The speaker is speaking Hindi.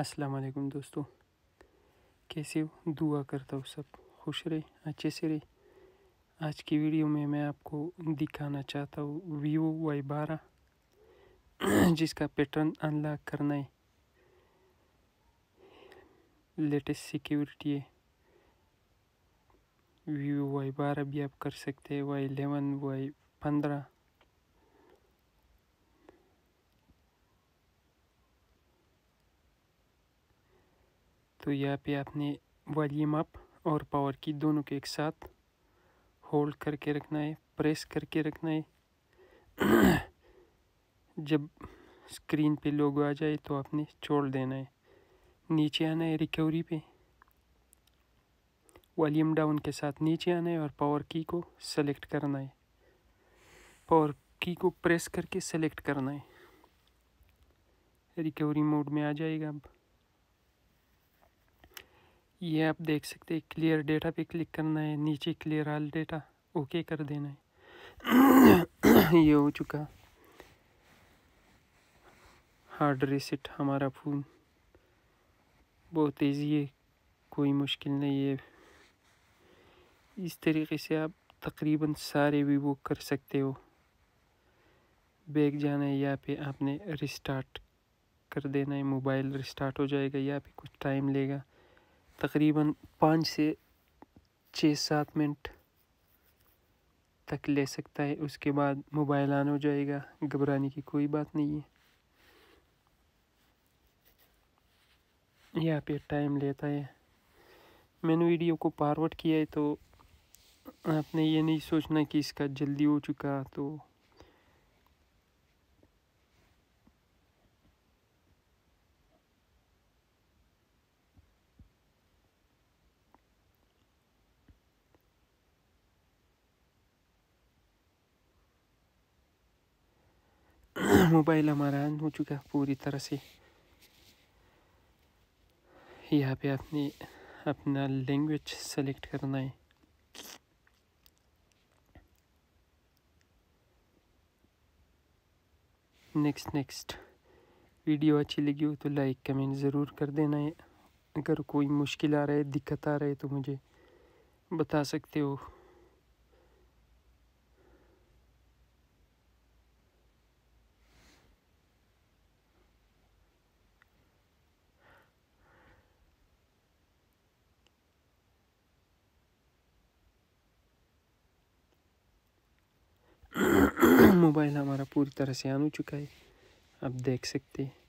अस्सलाम वालेकुम दोस्तों कैसे हो दुआ करता हूँ सब खुश रहे अच्छे से रहे आज की वीडियो में मैं आपको दिखाना चाहता हूँ वीवो वाई बारह जिसका पैटर्न अनलॉक करना है लेटेस्ट सिक्योरिटी है वीवो वाई बारह भी आप कर सकते हैं वाई एलेवन वाई पंद्रह तो यहाँ पे आपने वॉल्यूम अप और पावर की दोनों के एक साथ होल्ड करके रखना है प्रेस करके रखना है जब स्क्रीन पे लोगो आ जाए तो आपने छोड़ देना है नीचे आना है रिकवरी पे वॉल्यूम डाउन के साथ नीचे आना है और पावर की को सेलेक्ट करना है पावर की को प्रेस करके सेलेक्ट करना है रिकवरी मोड में आ जाएगा अब ये आप देख सकते हैं क्लियर डेटा पे क्लिक करना है नीचे क्लियर आल डेटा ओके कर देना है ये हो चुका हार्ड रिसट हमारा फ़ोन बहुत ईजी है कोई मुश्किल नहीं है इस तरीके से आप तकरीबन सारे भी वो कर सकते हो बैग जाना है या पे आपने रिस्टार्ट कर देना है मोबाइल रिस्टार्ट हो जाएगा या पे कुछ टाइम लेगा तकरीबन पाँच से छः सात मिनट तक ले सकता है उसके बाद मोबाइल ऑन हो जाएगा घबराने की कोई बात नहीं है यहाँ पे टाइम लेता है मैंने वीडियो को फारवर्ड किया है तो आपने ये नहीं सोचना कि इसका जल्दी हो चुका तो मोबाइल हमारा ऑन हो चुका है पूरी तरह से यहाँ पे आपने अपना लैंग्वेज सेलेक्ट करना है नेक्स्ट नेक्स्ट वीडियो अच्छी लगी हो तो लाइक कमेंट ज़रूर कर देना है अगर कोई मुश्किल आ रहा है दिक्कत आ रहा है तो मुझे बता सकते हो मोबाइल हमारा पूरी तरह से आन हो चुका है आप देख सकते हैं